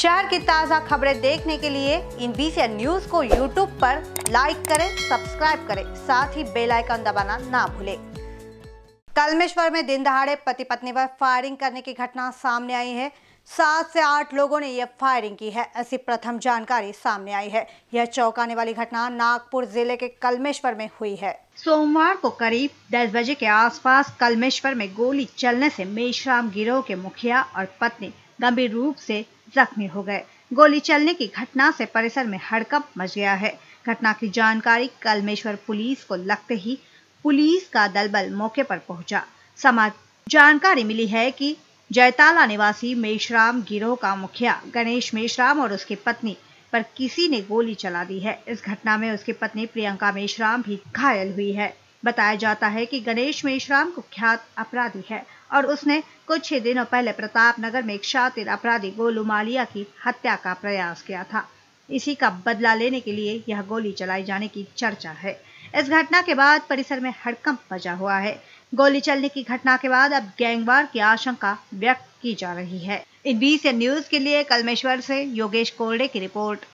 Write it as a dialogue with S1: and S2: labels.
S1: शहर की ताज़ा खबरें देखने के लिए इन बीसी न्यूज को यूट्यूब पर लाइक करें सब्सक्राइब करें साथ ही बेल आइकन दबाना ना भूलें कलमेश्वर में दिन दहाड़े पति पत्नी पर फायरिंग करने की घटना सामने आई है सात से आठ लोगों ने यह फायरिंग की है ऐसी प्रथम जानकारी सामने आई है यह चौंकाने वाली घटना नागपुर जिले के कलमेश्वर में हुई है सोमवार को करीब 10 बजे के आसपास कलमेश्वर में गोली चलने से मेषराम गिरोह के मुखिया और पत्नी गंभीर रूप से जख्मी हो गए गोली चलने की घटना से परिसर में हड़कंप मच गया है घटना की जानकारी कलमेश्वर पुलिस को लगते ही पुलिस का दलबल मौके पर पहुंचा समाज जानकारी मिली है कि जयताला निवासी मेशराम गिरोह का मुखिया गणेश मेशराम और उसकी पत्नी पर किसी ने गोली चला दी है इस घटना में उसकी पत्नी प्रियंका मेशराम भी घायल हुई है बताया जाता है कि गणेश मेशराम कुख्यात अपराधी है और उसने कुछ ही दिनों पहले प्रताप नगर में एक शातिर अपराधी गोलू मालिया की हत्या का प्रयास किया था इसी का बदला लेने के लिए यह गोली चलाई जाने की चर्चा है इस घटना के बाद परिसर में हड़कंप मचा हुआ है गोली चलने की घटना के बाद अब गैंगवार की आशंका व्यक्त की जा रही है इन बीस न्यूज के लिए कलमेश्वर से योगेश कोल्डे की रिपोर्ट